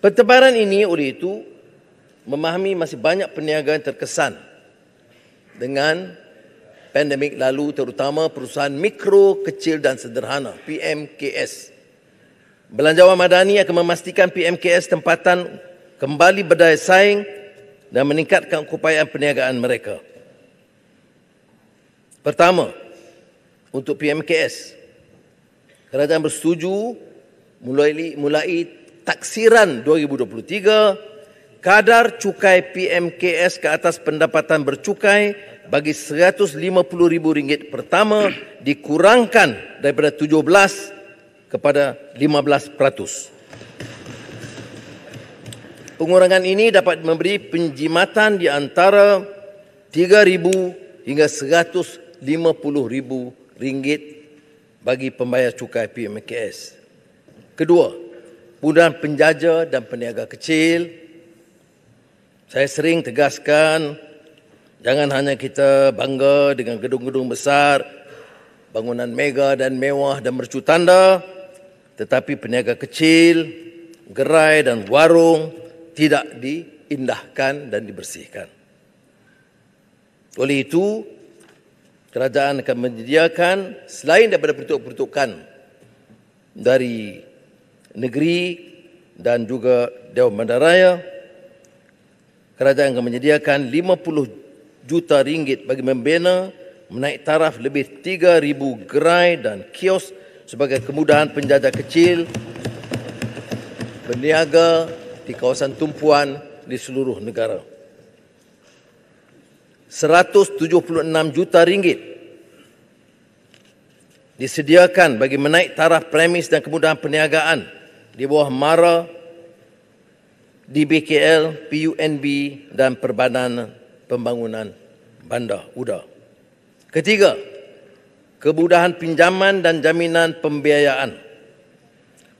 Pertebaran ini oleh itu memahami masih banyak peniaga terkesan dengan pandemik lalu terutama perusahaan mikro, kecil dan sederhana PMKS. Belanjawan Madani akan memastikan PMKS tempatan kembali berdaya saing dan meningkatkan keupayaan perniagaan mereka. Pertama, untuk PMKS, kerajaan bersetuju mulai, mulai taksiran 2023 kadar cukai PMKS ke atas pendapatan bercukai bagi RM150,000 pertama dikurangkan daripada 17 kepada 15%. Pengurangan ini dapat memberi penjimatan di antara 3000 hingga 150,000 ringgit bagi pembayar cukai PMKS. Kedua, perkumpulan penjaja dan peniaga kecil. Saya sering tegaskan jangan hanya kita bangga dengan gedung-gedung besar, bangunan mega dan mewah dan mercu tanda, tetapi peniaga kecil, gerai dan warung tidak diindahkan dan dibersihkan. Oleh itu, kerajaan akan menyediakan selain daripada peruntuk-peruntukan dari negeri dan juga Dewan Bandaraya kerajaan akan menyediakan 50 juta ringgit bagi membina menaik taraf lebih 3000 gerai dan kios sebagai kemudahan penjaja kecil berniaga di kawasan tumpuan di seluruh negara. 176 juta ringgit disediakan bagi menaik taraf premis dan kemudahan perniagaan di bawah MARA, di BKL, PUNB dan Perbanan Pembangunan Bandar UDA. Ketiga, kemudahan pinjaman dan jaminan pembiayaan.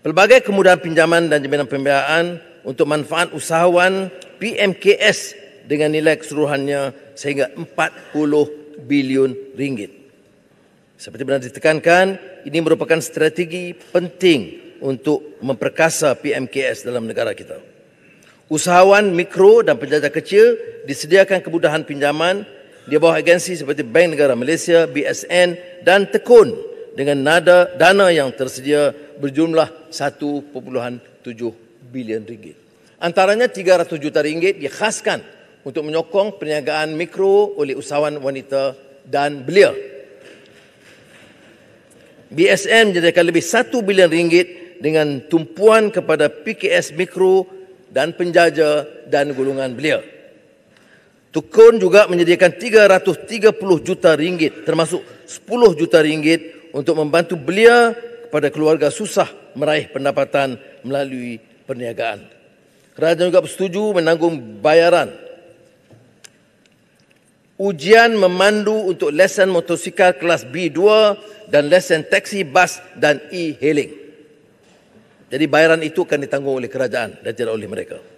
Pelbagai kemudahan pinjaman dan jaminan pembiayaan untuk manfaat usahawan PMKS dengan nilai keseluruhannya sehingga 40 bilion ringgit. Seperti pernah ditekankan, ini merupakan strategi penting untuk memperkasa PMKS dalam negara kita. Usahawan mikro dan penjaja kecil disediakan kemudahan pinjaman di bawah agensi seperti Bank Negara Malaysia, BSN dan Tekun dengan nada dana yang tersedia berjumlah 1.7 bilion ringgit. Antaranya 300 juta ringgit dikhaskan untuk menyokong perniagaan mikro oleh usahawan wanita dan belia. BSN menyediakan lebih 1 bilion ringgit dengan tumpuan kepada PKS Mikro dan penjaja dan golongan belia. Tukun juga menyediakan 330 juta ringgit termasuk 10 juta ringgit untuk membantu belia kepada keluarga susah meraih pendapatan melalui perniagaan. Kerajaan juga bersetuju menanggung bayaran ujian memandu untuk lesen motosikal kelas B2 dan lesen teksi bas dan e-hailing. Jadi bayaran itu akan ditanggung oleh kerajaan dan tidak oleh mereka.